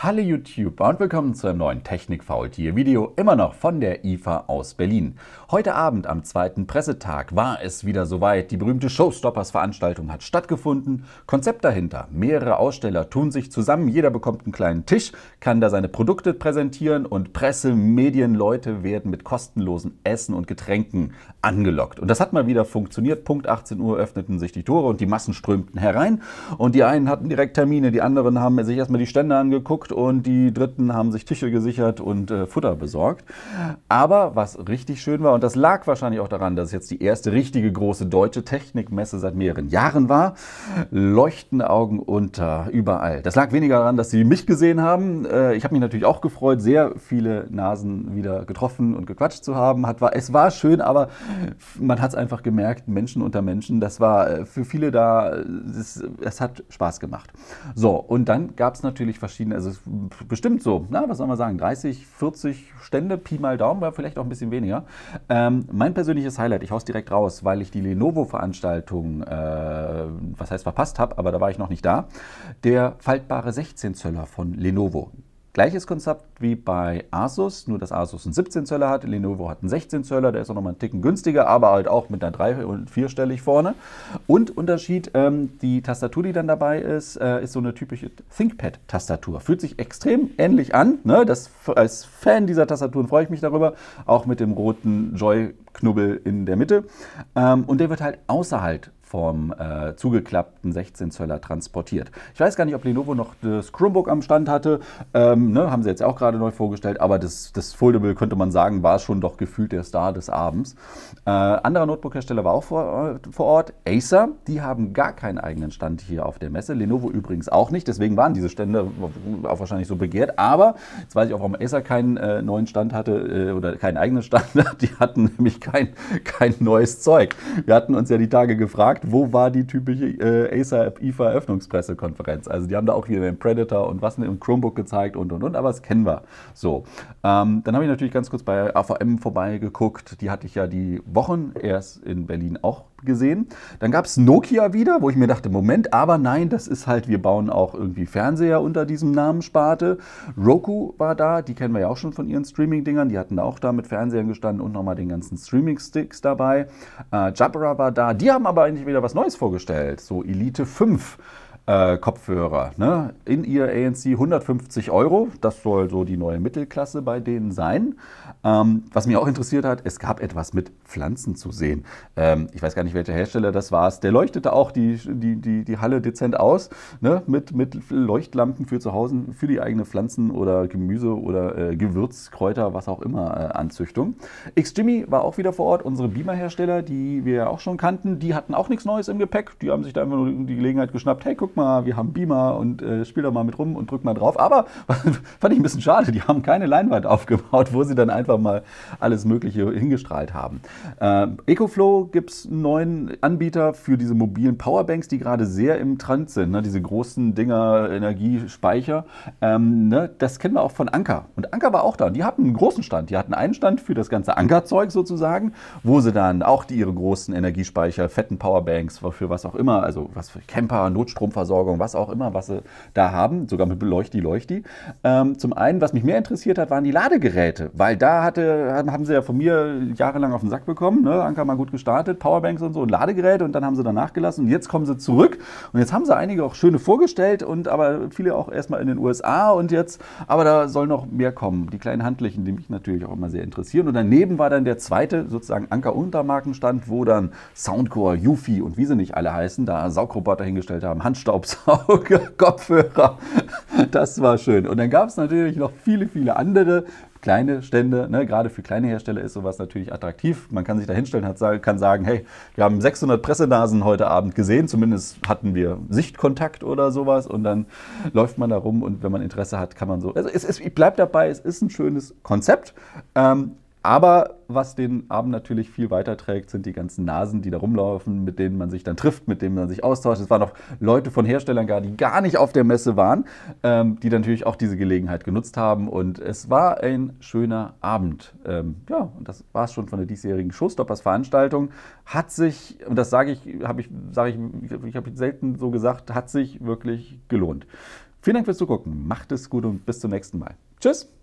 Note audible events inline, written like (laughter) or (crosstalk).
Hallo YouTuber und willkommen zu einem neuen Technik-Faultier-Video, immer noch von der IFA aus Berlin. Heute Abend am zweiten Pressetag war es wieder soweit. Die berühmte Showstoppers-Veranstaltung hat stattgefunden. Konzept dahinter. Mehrere Aussteller tun sich zusammen, jeder bekommt einen kleinen Tisch, kann da seine Produkte präsentieren und Presse, Medien, Leute werden mit kostenlosen Essen und Getränken angelockt. Und das hat mal wieder funktioniert. Punkt 18 Uhr öffneten sich die Tore und die Massen strömten herein. Und die einen hatten direkt Termine, die anderen haben sich erstmal die Stände angeguckt geguckt und die Dritten haben sich Tische gesichert und äh, Futter besorgt. Aber was richtig schön war, und das lag wahrscheinlich auch daran, dass es jetzt die erste richtige große deutsche Technikmesse seit mehreren Jahren war, leuchtende Augen unter, überall. Das lag weniger daran, dass sie mich gesehen haben. Äh, ich habe mich natürlich auch gefreut, sehr viele Nasen wieder getroffen und gequatscht zu haben. Hat, war, es war schön, aber man hat es einfach gemerkt, Menschen unter Menschen, das war äh, für viele da, es hat Spaß gemacht. So, und dann gab es natürlich verschiedene, also bestimmt so, na, was soll man sagen, 30, 40 Stände, Pi mal Daumen, war vielleicht auch ein bisschen weniger. Ähm, mein persönliches Highlight, ich haus direkt raus, weil ich die Lenovo-Veranstaltung, äh, was heißt verpasst habe, aber da war ich noch nicht da, der faltbare 16-Zöller von Lenovo. Gleiches Konzept wie bei Asus, nur dass Asus einen 17 Zöller hat, Lenovo hat einen 16 Zöller, der ist auch nochmal einen Ticken günstiger, aber halt auch mit einer 3 und 4-stellig vorne. Und Unterschied, ähm, die Tastatur, die dann dabei ist, äh, ist so eine typische ThinkPad-Tastatur. Fühlt sich extrem ähnlich an. Ne? Das, als Fan dieser Tastaturen freue ich mich darüber, auch mit dem roten Joy-Knubbel in der Mitte. Ähm, und der wird halt außerhalb vom äh, zugeklappten 16 Zöller transportiert. Ich weiß gar nicht, ob Lenovo noch das Chromebook am Stand hatte, ähm, ne, haben sie jetzt auch gerade neu vorgestellt, aber das, das Foldable könnte man sagen, war schon doch gefühlt der Star des Abends. Äh, anderer Notebook-Hersteller war auch vor, äh, vor Ort, Acer, die haben gar keinen eigenen Stand hier auf der Messe, Lenovo übrigens auch nicht, deswegen waren diese Stände auch wahrscheinlich so begehrt, aber jetzt weiß ich auch, warum Acer keinen äh, neuen Stand hatte äh, oder keinen eigenen Stand (laughs) hat, die hatten nämlich kein, kein neues Zeug. Wir hatten uns ja die Tage gefragt, gefragt, wo war die typische äh, Acer IFA Eröffnungspressekonferenz? Also die haben da auch hier den Predator und was im Chromebook gezeigt und und und, aber das kennen wir. So, ähm, dann habe ich natürlich ganz kurz bei AVM vorbeigeguckt. Die hatte ich ja die Wochen erst in Berlin auch gesehen. Dann gab es Nokia wieder, wo ich mir dachte, Moment, aber nein, das ist halt, wir bauen auch irgendwie Fernseher unter diesem Namen Sparte. Roku war da, die kennen wir ja auch schon von ihren Streaming-Dingern, die hatten auch da mit Fernsehern gestanden und nochmal den ganzen Streaming-Sticks dabei. Äh, Jabra war da, die haben aber eigentlich wieder was Neues vorgestellt, so Elite 5 äh, Kopfhörer. Ne? In ihr ANC 150 Euro. Das soll so die neue Mittelklasse bei denen sein. Ähm, was mich auch interessiert hat, es gab etwas mit Pflanzen zu sehen. Ähm, ich weiß gar nicht, welcher Hersteller das war. Der leuchtete auch die, die, die, die Halle dezent aus. Ne? Mit, mit Leuchtlampen für zu Hause, für die eigene Pflanzen oder Gemüse oder äh, Gewürzkräuter, was auch immer, äh, Anzüchtung. X-Jimmy war auch wieder vor Ort. Unsere Beamer-Hersteller, die wir ja auch schon kannten, die hatten auch nichts Neues im Gepäck. Die haben sich da einfach nur die Gelegenheit geschnappt. Hey, guck mal, wir haben Beamer und äh, spiel doch mal mit rum und drück mal drauf. Aber (laughs) fand ich ein bisschen schade, die haben keine Leinwand (laughs) aufgebaut, wo sie dann einfach mal alles Mögliche hingestrahlt haben. Ähm, EcoFlow gibt es einen neuen Anbieter für diese mobilen Powerbanks, die gerade sehr im Trend sind. Ne? Diese großen Dinger, Energiespeicher. Ähm, ne? Das kennen wir auch von Anker. Und Anker war auch da. Und die hatten einen großen Stand. Die hatten einen Stand für das ganze Ankerzeug sozusagen, wo sie dann auch die, ihre großen Energiespeicher, fetten Powerbanks, für was auch immer, also was für Camper, Notstromversorgung, Wasserversorgung, was auch immer, was sie da haben, sogar mit Beleuchti, Leuchti. Ähm, zum einen, was mich mehr interessiert hat, waren die Ladegeräte, weil da hatte, haben sie ja von mir jahrelang auf den Sack bekommen, ne? Anker mal gut gestartet, Powerbanks und so und Ladegeräte und dann haben sie danach gelassen und jetzt kommen sie zurück und jetzt haben sie einige auch schöne vorgestellt und aber viele auch erstmal in den USA und jetzt, aber da soll noch mehr kommen, die kleinen handlichen, die mich natürlich auch immer sehr interessieren und daneben war dann der zweite sozusagen Anker Untermarkenstand, wo dann Soundcore, Yuffie und wie sie nicht alle heißen, da Saugroboter hingestellt haben, Handstaub Staubsauger, (laughs) Kopfhörer. Das war schön. Und dann gab es natürlich noch viele, viele andere kleine Stände. Ne? Gerade für kleine Hersteller ist sowas natürlich attraktiv. Man kann sich da hinstellen und kann sagen, hey, wir haben 600 Pressenasen heute Abend gesehen. Zumindest hatten wir Sichtkontakt oder sowas. Und dann läuft man da rum und wenn man Interesse hat, kann man so. Also es, es, ich bleibe dabei, es ist ein schönes Konzept. Ähm, aber was den Abend natürlich viel weiter trägt, sind die ganzen Nasen, die da rumlaufen, mit denen man sich dann trifft, mit denen man sich austauscht. Es waren auch Leute von Herstellern gar, die gar nicht auf der Messe waren, ähm, die natürlich auch diese Gelegenheit genutzt haben. Und es war ein schöner Abend. Ähm, ja, und das war es schon von der diesjährigen Showstoppers-Veranstaltung. Hat sich, und das sage ich, habe ich, sage ich, ich habe selten so gesagt, hat sich wirklich gelohnt. Vielen Dank fürs Zugucken. Macht es gut und bis zum nächsten Mal. Tschüss!